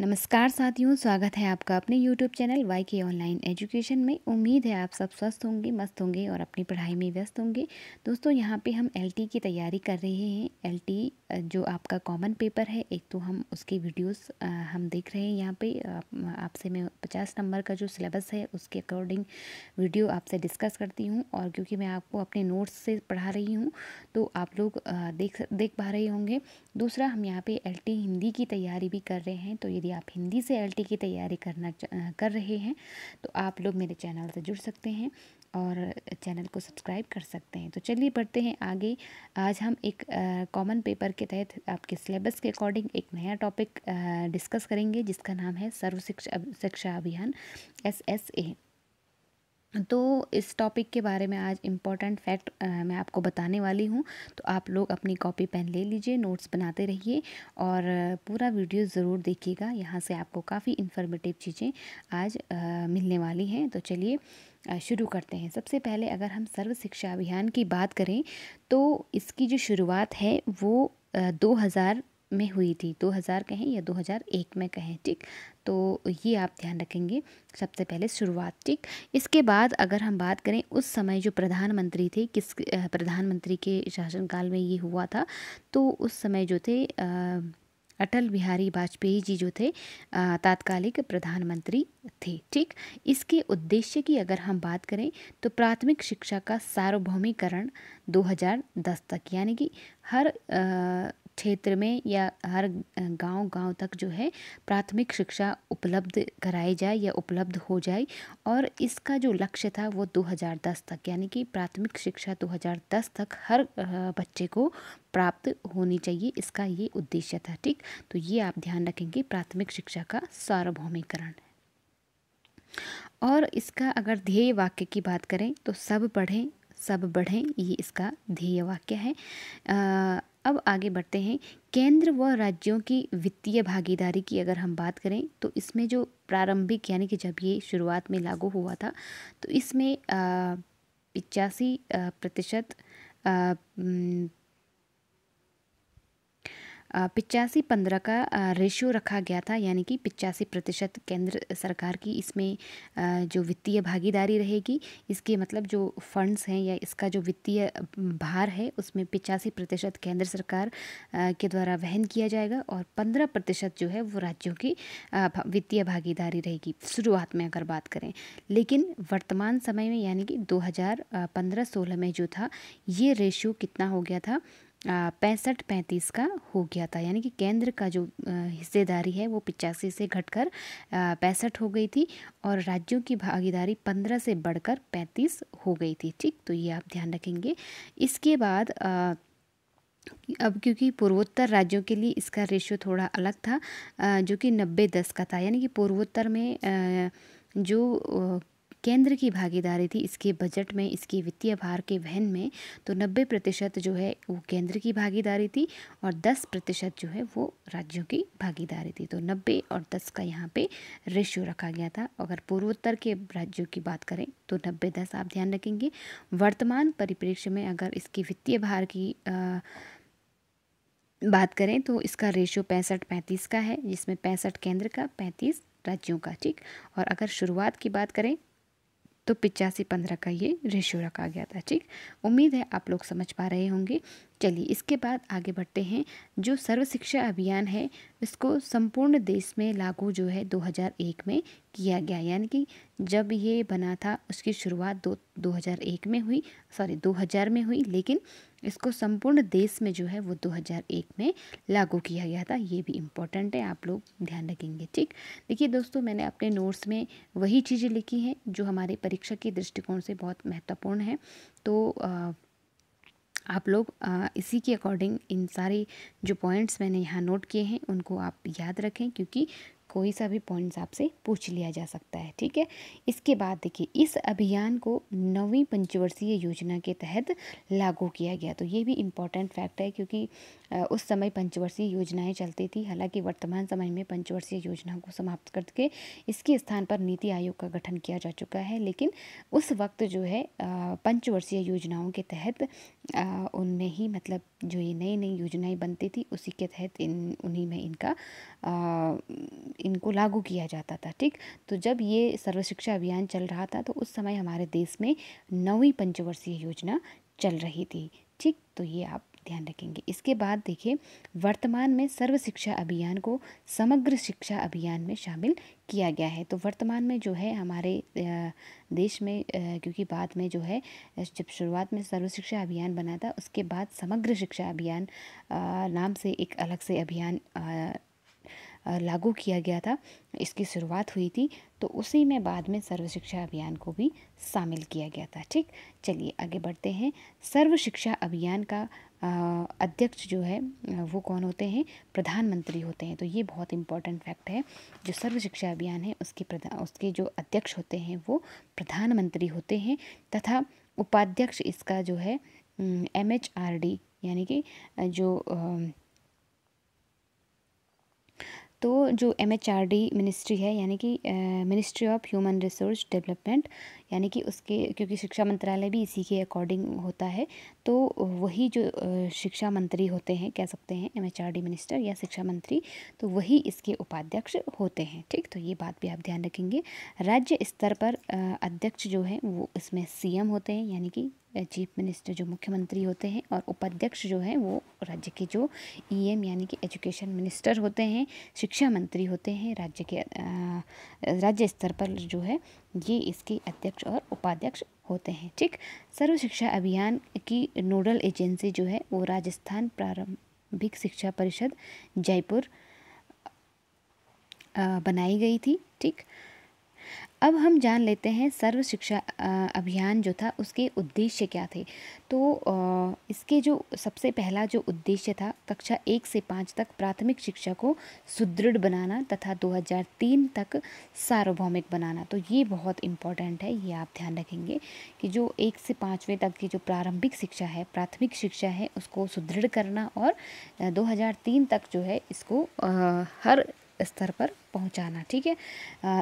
नमस्कार साथियों स्वागत है आपका अपने YouTube channel Y K online education में उम्मीद है आप सब स्वस्थ होंगे मस्त होंगे और अपनी पढ़ाई में व्यस्त होंगे दोस्तों यहाँ पे हम LT की तैयारी कर रहे हैं LT जो आपका कॉमन पेपर है एक तो हम उसकी वीडियोस हम देख रहे हैं यहाँ पे आपसे मैं पचास नंबर का जो सिलेबस है उसके अकॉर्डिंग वीडियो आपसे डिस्कस करती हूँ और क्योंकि मैं आपको अपने नोट्स से पढ़ा रही हूँ तो आप लोग देख देख पा रहे होंगे दूसरा हम यहाँ पर एल हिंदी की तैयारी भी कर रहे हैं तो ये यदि आप हिंदी से एल की तैयारी करना कर रहे हैं तो आप लोग मेरे चैनल से जुड़ सकते हैं और चैनल को सब्सक्राइब कर सकते हैं तो चलिए पढ़ते हैं आगे आज हम एक कॉमन पेपर के तहत आपके सिलेबस के अकॉर्डिंग एक नया टॉपिक डिस्कस करेंगे जिसका नाम है सर्व शिक्षा शिक्षा अभियान एस एस ए तो इस टॉपिक के बारे में आज इम्पॉर्टेंट फैक्ट मैं आपको बताने वाली हूँ तो आप लोग अपनी कॉपी पेन ले लीजिए नोट्स बनाते रहिए और पूरा वीडियो ज़रूर देखिएगा यहाँ से आपको काफ़ी इन्फॉर्मेटिव चीज़ें आज आ, मिलने वाली हैं तो चलिए शुरू करते हैं सबसे पहले अगर हम सर्व शिक्षा अभियान की बात करें तो इसकी जो शुरुआत है वो दो हज़ार में हुई थी 2000 कहें या 2001 में कहें ठीक तो ये आप ध्यान रखेंगे सबसे पहले शुरुआत ठीक इसके बाद अगर हम बात करें उस समय जो प्रधानमंत्री थे किस प्रधानमंत्री के शासनकाल में ये हुआ था तो उस समय जो थे अटल बिहारी वाजपेयी जी जो थे तात्कालिक प्रधानमंत्री थे ठीक इसके उद्देश्य की अगर हम बात करें तो प्राथमिक शिक्षा का सार्वभौमिकरण 2010 तक यानी कि हर आ, क्षेत्र में या हर गांव गांव तक जो है प्राथमिक शिक्षा उपलब्ध कराई जाए या उपलब्ध हो जाए और इसका जो लक्ष्य था वो 2010 तक यानी कि प्राथमिक शिक्षा 2010 तक हर बच्चे को प्राप्त होनी चाहिए इसका ये उद्देश्य था ठीक तो ये आप ध्यान रखेंगे प्राथमिक शिक्षा का सार्वभौमिकरण और इसका अगर ध्येय वाक्य की बात करें तो सब पढ़ें सब बढ़ें ये इसका ध्येय वाक्य है आ, अब आगे बढ़ते हैं केंद्र व राज्यों की वित्तीय भागीदारी की अगर हम बात करें तो इसमें जो प्रारंभिक यानी कि जब ये शुरुआत में लागू हुआ था तो इसमें पिचासी प्रतिशत पिचासी पंद्रह का रेशियो रखा गया था यानी कि पिचासी प्रतिशत केंद्र सरकार की इसमें जो वित्तीय भागीदारी रहेगी इसके मतलब जो फंड्स हैं या इसका जो वित्तीय भार है उसमें पिचासी प्रतिशत केंद्र सरकार के द्वारा वहन किया जाएगा और पंद्रह प्रतिशत जो है वो राज्यों की वित्तीय भागीदारी रहेगी शुरुआत में अगर बात करें लेकिन वर्तमान समय में यानी कि दो हज़ार में जो था ये रेशियो कितना हो गया था पैंसठ पैंतीस का हो गया था यानी कि केंद्र का जो हिस्सेदारी है वो पिचासी से घटकर पैंसठ हो गई थी और राज्यों की भागीदारी पंद्रह से बढ़कर पैंतीस हो गई थी ठीक तो ये आप ध्यान रखेंगे इसके बाद आ, अब क्योंकि पूर्वोत्तर राज्यों के लिए इसका रेशियो थोड़ा अलग था जो कि नब्बे दस का था यानी कि पूर्वोत्तर में जो केंद्र की भागीदारी थी इसके बजट में इसके वित्तीय भार के वहन में तो नब्बे प्रतिशत जो है वो केंद्र की भागीदारी थी और दस प्रतिशत जो है वो राज्यों की भागीदारी थी तो नब्बे और दस का यहाँ पे रेशियो रखा गया था अगर पूर्वोत्तर के राज्यों की बात करें तो नब्बे दस आप ध्यान रखेंगे वर्तमान परिप्रेक्ष्य में अगर इसके वित्तीय भार की आ, बात करें तो इसका रेशियो पैंसठ पैंतीस का है जिसमें पैंसठ केंद्र का पैंतीस राज्यों का ठीक और अगर शुरुआत की बात करें तो पिचासी पंद्रह का ये रेशियो रखा गया था ठीक उम्मीद है आप लोग समझ पा रहे होंगे चलिए इसके बाद आगे बढ़ते हैं जो सर्व शिक्षा अभियान है इसको संपूर्ण देश में लागू जो है 2001 में किया गया यानी कि जब ये बना था उसकी शुरुआत दो 2001 में हुई सॉरी 2000 में हुई लेकिन इसको संपूर्ण देश में जो है वो 2001 में लागू किया गया था ये भी इम्पोर्टेंट है आप लोग ध्यान रखेंगे ठीक देखिए दोस्तों मैंने अपने नोट्स में वही चीज़ें लिखी हैं जो हमारे परीक्षा के दृष्टिकोण से बहुत महत्वपूर्ण है तो आ, आप लोग इसी के अकॉर्डिंग इन सारे जो पॉइंट्स मैंने यहाँ नोट किए हैं उनको आप याद रखें क्योंकि कोई सा भी पॉइंट्स आपसे पूछ लिया जा सकता है ठीक है इसके बाद देखिए इस अभियान को नवी पंचवर्षीय योजना के तहत लागू किया गया तो ये भी इम्पॉर्टेंट फैक्ट है क्योंकि उस समय पंचवर्षीय योजनाएं चलती थी हालांकि वर्तमान समय में पंचवर्षीय योजना को समाप्त करके इसके स्थान पर नीति आयोग का गठन किया जा चुका है लेकिन उस वक्त जो है पंचवर्षीय योजनाओं के तहत उनमें ही मतलब जो ये नई नई योजनाएँ बनती थी उसी के तहत इन उन्हीं में इनका इनको लागू किया जाता था ठीक तो जब ये सर्वशिक्षा अभियान चल रहा था तो उस समय हमारे देश में नौवीं पंचवर्षीय योजना चल रही थी ठीक तो ये आप ध्यान रखेंगे इसके बाद देखिए वर्तमान में सर्व शिक्षा अभियान को समग्र शिक्षा अभियान में शामिल किया गया है तो वर्तमान में जो है हमारे देश में क्योंकि बाद में जो है जब शुरुआत में सर्व शिक्षा अभियान बना था उसके बाद समग्र शिक्षा अभियान नाम से एक अलग से अभियान लागू किया गया था इसकी शुरुआत हुई थी तो उसी में बाद में सर्व शिक्षा अभियान को भी शामिल किया गया था ठीक चलिए आगे बढ़ते हैं सर्व शिक्षा अभियान का अध्यक्ष जो है वो कौन होते हैं प्रधानमंत्री होते हैं तो ये बहुत इंपॉर्टेंट फैक्ट है जो सर्व शिक्षा अभियान है उसके प्रधान उसके जो अध्यक्ष होते हैं वो प्रधानमंत्री होते हैं तथा उपाध्यक्ष इसका जो है एम एच आर डी यानी कि जो तो जो M H R D ministry है यानी कि ministry of human resource development यानी कि उसके क्योंकि शिक्षा मंत्रालय भी इसी के अकॉर्डिंग होता है तो वही जो शिक्षा मंत्री होते हैं कह सकते हैं एम मिनिस्टर या शिक्षा मंत्री तो वही इसके उपाध्यक्ष होते हैं ठीक तो ये बात भी आप ध्यान रखेंगे राज्य स्तर पर अध्यक्ष जो है वो इसमें सी होते हैं यानी कि चीफ मिनिस्टर जो मुख्यमंत्री होते हैं और उपाध्यक्ष जो हैं वो राज्य के जो ईएम e यानी कि एजुकेशन मिनिस्टर होते हैं शिक्षा मंत्री होते हैं राज्य के राज्य स्तर पर जो है ये इसके अध्यक्ष अध्यक्ष और उपाध्यक्ष होते हैं ठीक सर्व शिक्षा अभियान की नोडल एजेंसी जो है वो राजस्थान प्रारंभिक शिक्षा परिषद जयपुर बनाई गई थी ठीक अब हम जान लेते हैं सर्व शिक्षा अभियान जो था उसके उद्देश्य क्या थे तो इसके जो सबसे पहला जो उद्देश्य था कक्षा एक से पाँच तक प्राथमिक शिक्षा को सुदृढ़ बनाना तथा 2003 तक सार्वभौमिक बनाना तो ये बहुत इम्पॉर्टेंट है ये आप ध्यान रखेंगे कि जो एक से पाँचवें तक की जो प्रारंभिक शिक्षा है प्राथमिक शिक्षा है उसको सुदृढ़ करना और दो तक जो है इसको हर स्तर पर पहुंचाना ठीक है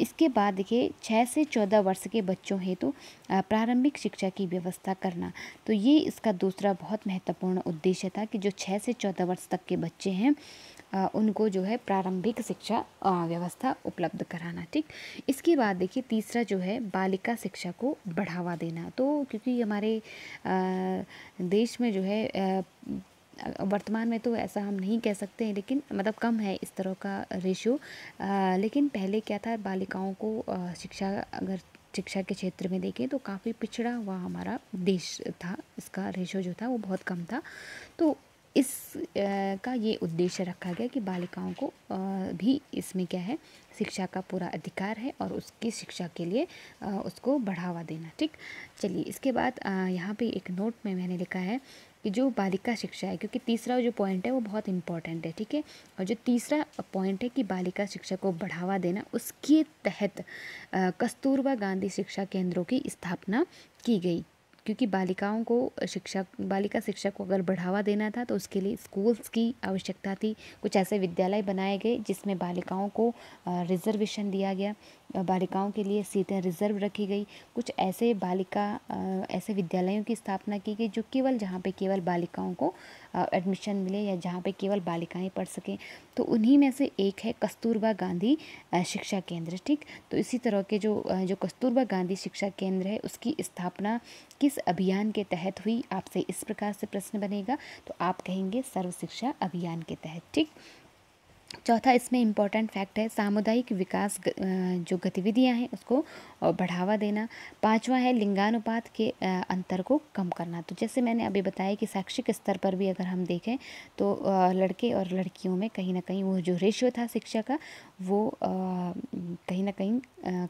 इसके बाद देखिए छः से चौदह वर्ष के बच्चों हेतु तो प्रारंभिक शिक्षा की व्यवस्था करना तो ये इसका दूसरा बहुत महत्वपूर्ण उद्देश्य था कि जो छः से चौदह वर्ष तक के बच्चे हैं उनको जो है प्रारंभिक शिक्षा व्यवस्था उपलब्ध कराना ठीक इसके बाद देखिए तीसरा जो है बालिका शिक्षा को बढ़ावा देना तो क्योंकि हमारे देश में जो है वर्तमान में तो ऐसा हम नहीं कह सकते हैं लेकिन मतलब कम है इस तरह का रेशियो लेकिन पहले क्या था बालिकाओं को शिक्षा अगर शिक्षा के क्षेत्र में देखें तो काफ़ी पिछड़ा हुआ हमारा देश था इसका रेशो जो था वो बहुत कम था तो इस का ये उद्देश्य रखा गया कि बालिकाओं को भी इसमें क्या है शिक्षा का पूरा अधिकार है और उसकी शिक्षा के लिए उसको बढ़ावा देना ठीक चलिए इसके बाद यहाँ पे एक नोट में मैंने लिखा है कि जो बालिका शिक्षा है क्योंकि तीसरा जो पॉइंट है वो बहुत इम्पॉर्टेंट है ठीक है और जो तीसरा पॉइंट है कि बालिका शिक्षा को बढ़ावा देना उसके तहत कस्तूरबा गांधी शिक्षा केंद्रों की स्थापना की गई क्योंकि बालिकाओं को शिक्षा बालिका शिक्षा को अगर बढ़ावा देना था तो उसके लिए स्कूल्स की आवश्यकता थी कुछ ऐसे विद्यालय बनाए गए जिसमें बालिकाओं को रिजर्वेशन दिया गया बालिकाओं के लिए सीटें रिजर्व रखी गई कुछ ऐसे बालिका ऐसे विद्यालयों की स्थापना की गई जो केवल जहाँ पे केवल बालिकाओं को एडमिशन मिले या जहाँ पे केवल बालिकाएं पढ़ सकें तो उन्हीं में से एक है कस्तूरबा गांधी शिक्षा केंद्र ठीक तो इसी तरह के जो जो कस्तूरबा गांधी शिक्षा केंद्र है उसकी स्थापना किस अभियान के तहत हुई आपसे इस प्रकार से प्रश्न बनेगा तो आप कहेंगे सर्व शिक्षा अभियान के तहत ठीक चौथा इसमें इम्पॉर्टेंट फैक्ट है सामुदायिक विकास जो गतिविधियां हैं उसको बढ़ावा देना पांचवा है लिंगानुपात के अंतर को कम करना तो जैसे मैंने अभी बताया कि शैक्षिक स्तर पर भी अगर हम देखें तो लड़के और लड़कियों में कहीं ना कहीं वो जो रेशियो था शिक्षा का वो कहीं ना कहीं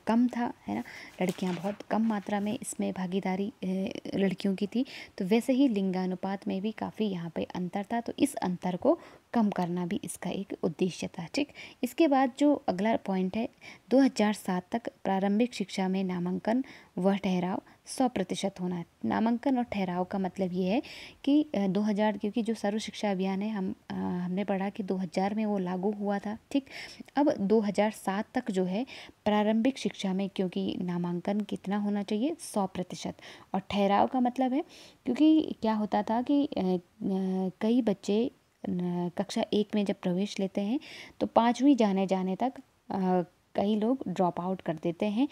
कम था है ना लड़कियाँ बहुत कम मात्रा में इसमें भागीदारी लड़कियों की थी तो वैसे ही लिंगानुपात में भी काफ़ी यहाँ पर अंतर था तो इस अंतर को कम करना भी इसका एक उद्देश्य था ठीक इसके बाद जो अगला पॉइंट है 2007 तक प्रारंभिक शिक्षा में नामांकन व ठहराव सौ प्रतिशत होना है नामांकन और ठहराव का मतलब ये है कि 2000 क्योंकि जो सर्व शिक्षा अभियान है हम आ, हमने पढ़ा कि 2000 में वो लागू हुआ था ठीक अब 2007 तक जो है प्रारंभिक शिक्षा में क्योंकि नामांकन कितना होना चाहिए सौ प्रतिशत और ठहराव का मतलब है क्योंकि क्या होता था कि कई बच्चे कक्षा एक में जब प्रवेश लेते हैं तो पाँचवीं जाने जाने तक कई लोग ड्रॉप आउट कर देते हैं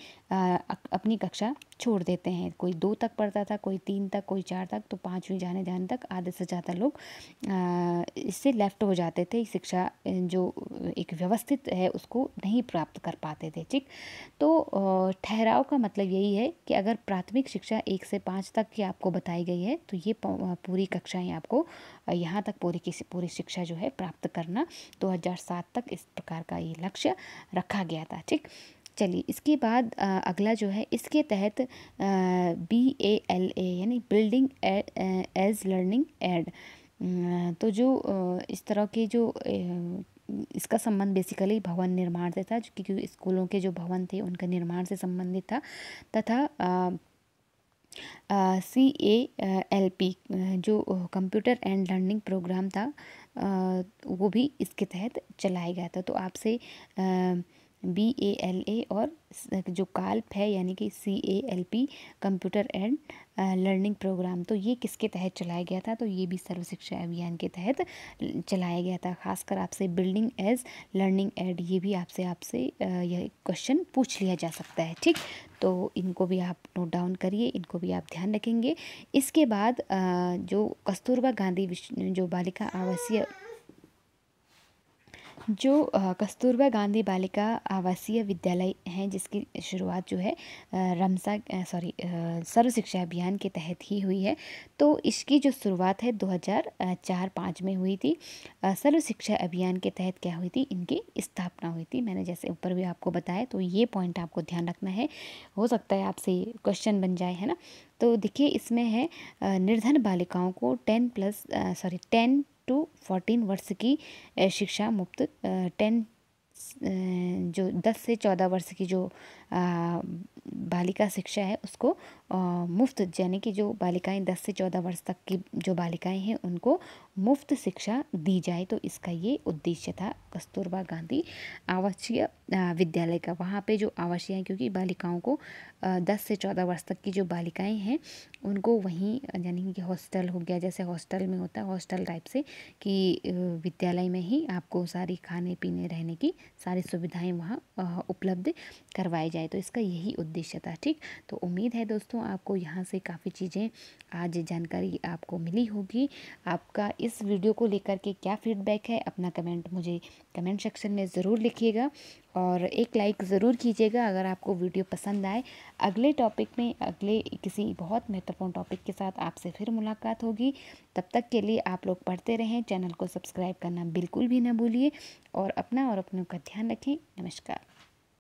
अपनी कक्षा छोड़ देते हैं कोई दो तक पढ़ता था कोई तीन तक कोई चार तक तो पाँचवीं जाने जाने तक आधे से ज़्यादा लोग इससे लेफ्ट हो जाते थे शिक्षा जो एक व्यवस्थित है उसको नहीं प्राप्त कर पाते थे ठीक तो ठहराव का मतलब यही है कि अगर प्राथमिक शिक्षा एक से पाँच तक की आपको बताई गई है तो ये पूरी कक्षाएं आपको यहाँ तक पूरी की पूरी शिक्षा जो है प्राप्त करना 2007 तक इस प्रकार का ये लक्ष्य रखा गया था ठीक चलिए इसके बाद अगला जो है इसके तहत बी ए एल ए यानी बिल्डिंग एज लर्निंग एड तो जो इस तरह के जो इसका संबंध बेसिकली भवन निर्माण से था क्योंकि स्कूलों के जो भवन थे उनका निर्माण से संबंधित था तथा सी ए एल पी जो कंप्यूटर एंड लर्निंग प्रोग्राम था आ, वो भी इसके तहत चलाया गया था तो आपसे बी ए एल ए और जो काल्प है यानी कि C A L P computer and learning program तो ये किसके तहत चलाया गया था तो ये भी सर्व शिक्षा अभियान के तहत चलाया गया था खासकर आपसे बिल्डिंग एज लर्निंग एड ये भी आपसे आपसे uh, यह क्वेश्चन पूछ लिया जा सकता है ठीक तो इनको भी आप नोट डाउन करिए इनको भी आप ध्यान रखेंगे इसके बाद uh, जो कस्तूरबा गांधी जो बालिका आवासीय जो कस्तूरबा गांधी बालिका आवासीय विद्यालय हैं जिसकी शुरुआत जो है रमसा सॉरी सर्व शिक्षा अभियान के तहत ही हुई है तो इसकी जो शुरुआत है 2004 पाँच में हुई थी सर्व शिक्षा अभियान के तहत क्या हुई थी इनकी स्थापना हुई थी मैंने जैसे ऊपर भी आपको बताया तो ये पॉइंट आपको ध्यान रखना है हो सकता है आपसे क्वेश्चन बन जाए है ना तो देखिए इसमें है निर्धन बालिकाओं को ten plus sorry ten to fourteen वर्ष की शिक्षा मुफ्त टेन जो दस से चौदह वर्ष की जो बालिका शिक्षा है उसको मुफ्त यानी कि जो बालिकाएं दस से चौदह वर्ष तक की जो बालिकाएं हैं उनको मुफ्त शिक्षा दी जाए तो इसका ये उद्देश्य था कस्तूरबा गांधी आवासीय विद्यालय का वहाँ पे जो आवासीय है क्योंकि बालिकाओं को दस से चौदह वर्ष तक की जो बालिकाएं हैं उनको वहीं यानी कि हॉस्टल हो गया जैसे हॉस्टल में होता है हॉस्टल टाइप से कि विद्यालय में ही आपको सारी खाने पीने रहने की सारी सुविधाएं वहाँ उपलब्ध करवाई जाए तो इसका यही उद्देश्य था ठीक तो उम्मीद है दोस्तों आपको यहाँ से काफ़ी चीज़ें आज जानकारी आपको मिली होगी आपका इस वीडियो को लेकर के क्या फीडबैक है अपना कमेंट मुझे कमेंट सेक्शन में ज़रूर लिखिएगा और एक लाइक ज़रूर कीजिएगा अगर आपको वीडियो पसंद आए अगले टॉपिक में अगले किसी बहुत महत्वपूर्ण टॉपिक के साथ आपसे फिर मुलाकात होगी तब तक के लिए आप लोग पढ़ते रहें चैनल को सब्सक्राइब करना बिल्कुल भी ना भूलिए और अपना और अपनों का ध्यान रखें नमस्कार